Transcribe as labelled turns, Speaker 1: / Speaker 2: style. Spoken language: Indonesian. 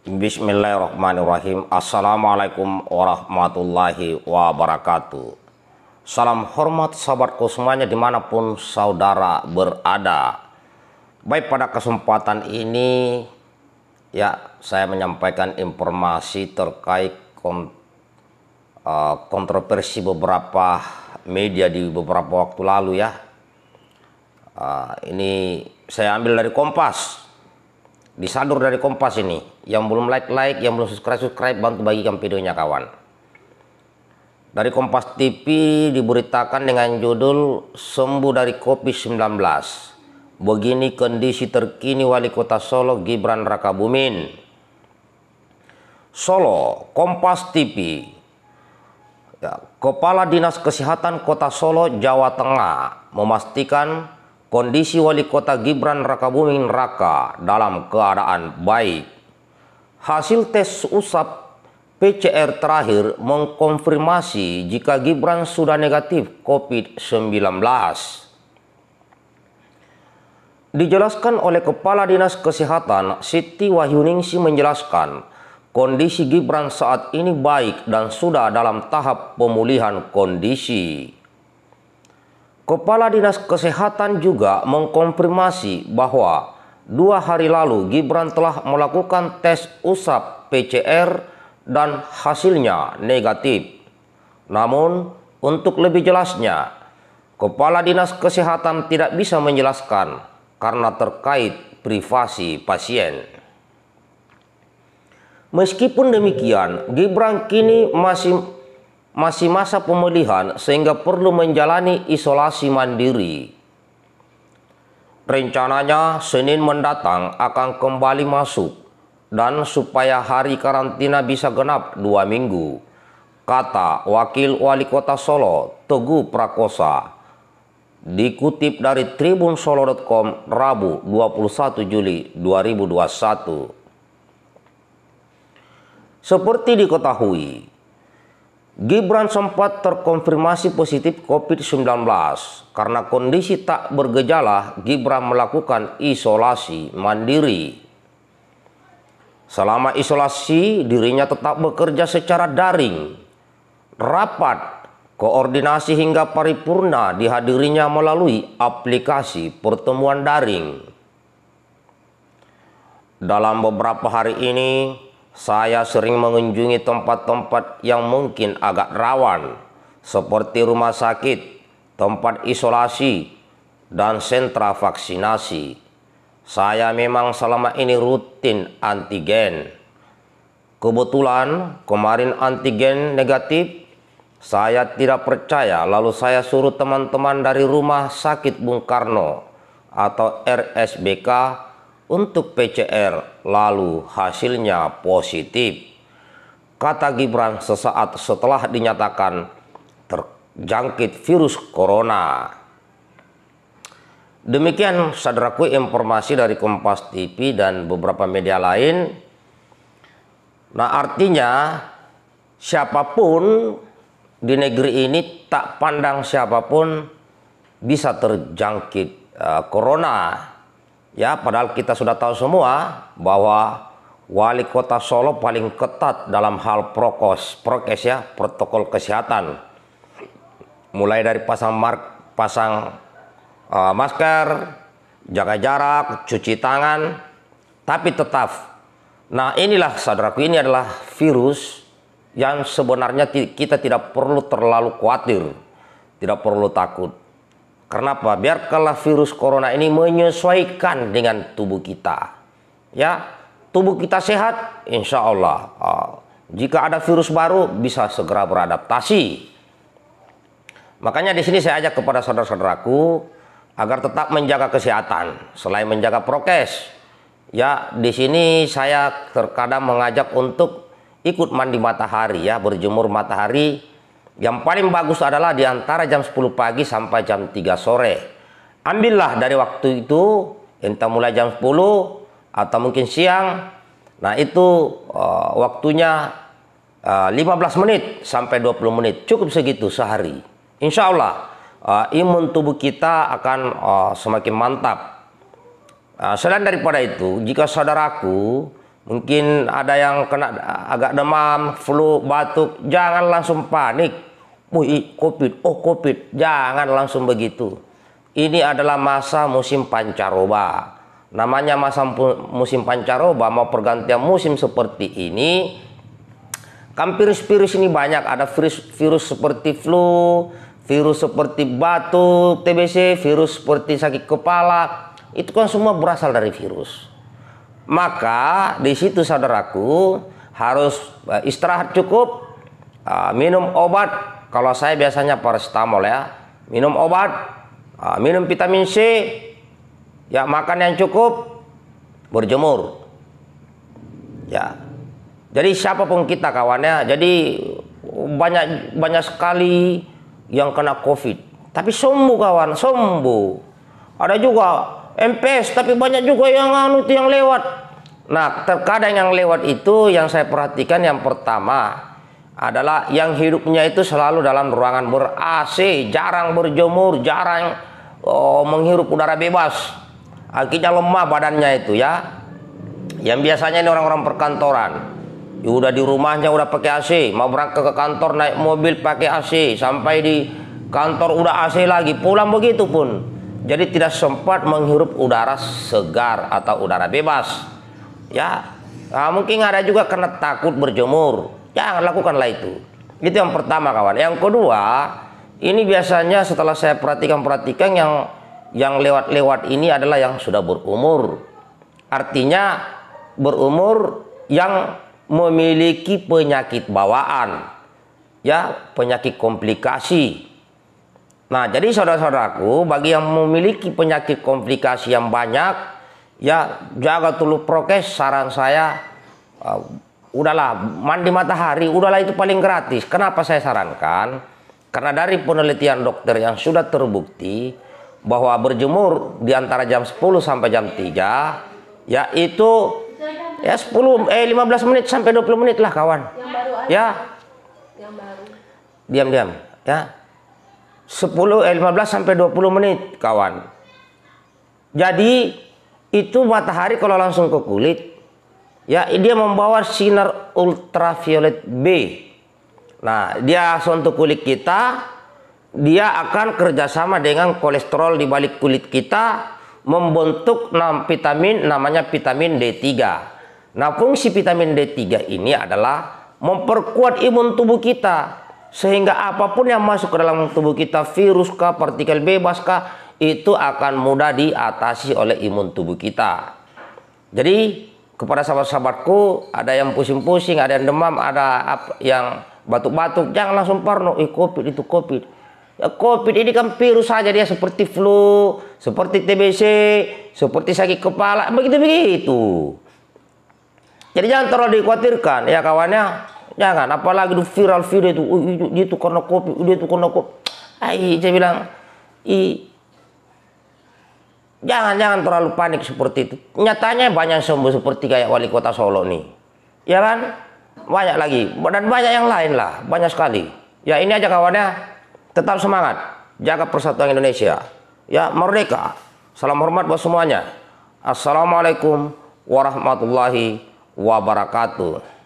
Speaker 1: Bismillahirrahmanirrahim Assalamualaikum warahmatullahi wabarakatuh Salam hormat sahabatku semuanya dimanapun saudara berada Baik pada kesempatan ini Ya saya menyampaikan informasi terkait eh, kontroversi beberapa media di beberapa waktu lalu ya eh, Ini saya ambil dari Kompas disadur dari Kompas ini. Yang belum like-like, yang belum subscribe-subscribe, bantu bagikan videonya kawan. Dari Kompas TV diberitakan dengan judul Sembuh dari Covid-19. Begini kondisi terkini Wali Kota Solo Gibran Rakabumin. Solo, Kompas TV. Ya, Kepala Dinas Kesehatan Kota Solo, Jawa Tengah memastikan kondisi wali kota Gibran Rakabuming Raka dalam keadaan baik. Hasil tes usap PCR terakhir mengkonfirmasi jika Gibran sudah negatif COVID-19. Dijelaskan oleh Kepala Dinas Kesehatan Siti Wahyuningsi menjelaskan kondisi Gibran saat ini baik dan sudah dalam tahap pemulihan kondisi. Kepala Dinas Kesehatan juga mengkonfirmasi bahwa dua hari lalu Gibran telah melakukan tes usap PCR dan hasilnya negatif. Namun, untuk lebih jelasnya, Kepala Dinas Kesehatan tidak bisa menjelaskan karena terkait privasi pasien. Meskipun demikian, Gibran kini masih masih masa pemulihan sehingga perlu menjalani isolasi mandiri. Rencananya Senin mendatang akan kembali masuk dan supaya hari karantina bisa genap dua minggu, kata Wakil Wali Kota Solo Teguh Prakosa. Dikutip dari tribun tribunsolo.com Rabu 21 Juli 2021. Seperti diketahui, Gibran sempat terkonfirmasi positif COVID-19. Karena kondisi tak bergejala, Gibran melakukan isolasi mandiri. Selama isolasi, dirinya tetap bekerja secara daring. Rapat, koordinasi hingga paripurna dihadirinya melalui aplikasi pertemuan daring. Dalam beberapa hari ini, saya sering mengunjungi tempat-tempat yang mungkin agak rawan, seperti rumah sakit, tempat isolasi, dan sentra vaksinasi. Saya memang selama ini rutin antigen. Kebetulan kemarin antigen negatif, saya tidak percaya lalu saya suruh teman-teman dari rumah sakit Bung Karno atau RSBK untuk PCR lalu hasilnya positif. Kata Gibran sesaat setelah dinyatakan terjangkit virus corona. Demikian saudaraku informasi dari Kompas TV dan beberapa media lain. Nah artinya siapapun di negeri ini tak pandang siapapun bisa terjangkit uh, corona Ya, padahal kita sudah tahu semua bahwa wali kota Solo paling ketat dalam hal prokos, prokes ya, protokol kesehatan. Mulai dari pasang mark, pasang uh, masker, jaga jarak, cuci tangan, tapi tetap. Nah, inilah saudaraku ini adalah virus yang sebenarnya kita tidak perlu terlalu khawatir, tidak perlu takut. Karena apa? Biarkanlah virus corona ini menyesuaikan dengan tubuh kita. Ya, tubuh kita sehat, insya Allah. Ah, jika ada virus baru, bisa segera beradaptasi. Makanya di sini saya ajak kepada saudara-saudaraku agar tetap menjaga kesehatan selain menjaga prokes. Ya, di sini saya terkadang mengajak untuk ikut mandi matahari ya, berjemur matahari yang paling bagus adalah di antara jam 10 pagi sampai jam 3 sore. Ambillah dari waktu itu, entah mulai jam 10 atau mungkin siang. Nah, itu uh, waktunya uh, eh, 15 menit sampai 20 menit. Cukup segitu sehari. Insya Allah uh, imun tubuh kita akan uh, semakin mantap. Uh, selain daripada itu, jika saudaraku mungkin ada yang kena agak demam, flu, batuk, jangan langsung panik Wih, Covid, oh Covid, jangan langsung begitu. Ini adalah masa musim pancaroba. Namanya masa musim pancaroba mau pergantian musim seperti ini. Kan virus-virus ini banyak, ada virus virus seperti flu, virus seperti batuk, TBC, virus seperti sakit kepala. Itu kan semua berasal dari virus. Maka di situ saudaraku harus eh, istirahat cukup, eh, minum obat kalau saya biasanya paracetamol ya, minum obat, ah, minum vitamin C, ya makan yang cukup, berjemur. Ya. Jadi siapapun kita kawannya, jadi banyak banyak sekali yang kena Covid. Tapi sembuh kawan, sembuh. Ada juga MPS, tapi banyak juga yang anu yang lewat. Nah, terkadang yang lewat itu yang saya perhatikan yang pertama adalah yang hidupnya itu selalu dalam ruangan ber AC, jarang berjemur, jarang oh, menghirup udara bebas. Akhirnya lemah badannya itu ya. Yang biasanya ini orang-orang perkantoran. Ya udah di rumahnya udah pakai AC, mau berangkat ke kantor naik mobil pakai AC, sampai di kantor udah AC lagi, pulang begitu pun. Jadi tidak sempat menghirup udara segar atau udara bebas. Ya, nah, mungkin ada juga karena takut berjemur Jangan ya, lakukanlah itu. Itu yang pertama kawan. Yang kedua, ini biasanya setelah saya perhatikan-perhatikan yang yang lewat-lewat ini adalah yang sudah berumur. Artinya berumur yang memiliki penyakit bawaan. Ya, penyakit komplikasi. Nah, jadi saudara-saudaraku, bagi yang memiliki penyakit komplikasi yang banyak, ya jaga dulu prokes saran saya uh, udahlah mandi matahari, udahlah itu paling gratis. Kenapa saya sarankan? Karena dari penelitian dokter yang sudah terbukti bahwa berjemur di antara jam 10 sampai jam 3 yaitu ya 10 ya eh 15 menit sampai 20 menit lah kawan. Ya. Diam-diam ya. 10 eh 15 sampai 20 menit kawan. Jadi itu matahari kalau langsung ke kulit ya dia membawa sinar ultraviolet B. Nah, dia suntuk kulit kita, dia akan kerjasama dengan kolesterol di balik kulit kita membentuk vitamin namanya vitamin D3. Nah, fungsi vitamin D3 ini adalah memperkuat imun tubuh kita sehingga apapun yang masuk ke dalam tubuh kita virus kah partikel bebas kah itu akan mudah diatasi oleh imun tubuh kita. Jadi kepada sahabat-sahabatku ada yang pusing-pusing ada yang demam ada yang batuk-batuk jangan langsung parno eh covid itu covid ya, covid ini kan virus saja dia seperti flu seperti TBC seperti sakit kepala begitu-begitu jadi jangan terlalu dikhawatirkan ya kawannya jangan apalagi itu viral video itu itu itu karena covid itu karena covid Ay, saya bilang i Jangan-jangan terlalu panik seperti itu. Nyatanya banyak sembuh seperti kayak wali kota Solo nih. Ya kan? Banyak lagi. Dan banyak yang lain lah. Banyak sekali. Ya ini aja kawannya. Tetap semangat. Jaga persatuan Indonesia. Ya merdeka. Salam hormat buat semuanya. Assalamualaikum warahmatullahi wabarakatuh.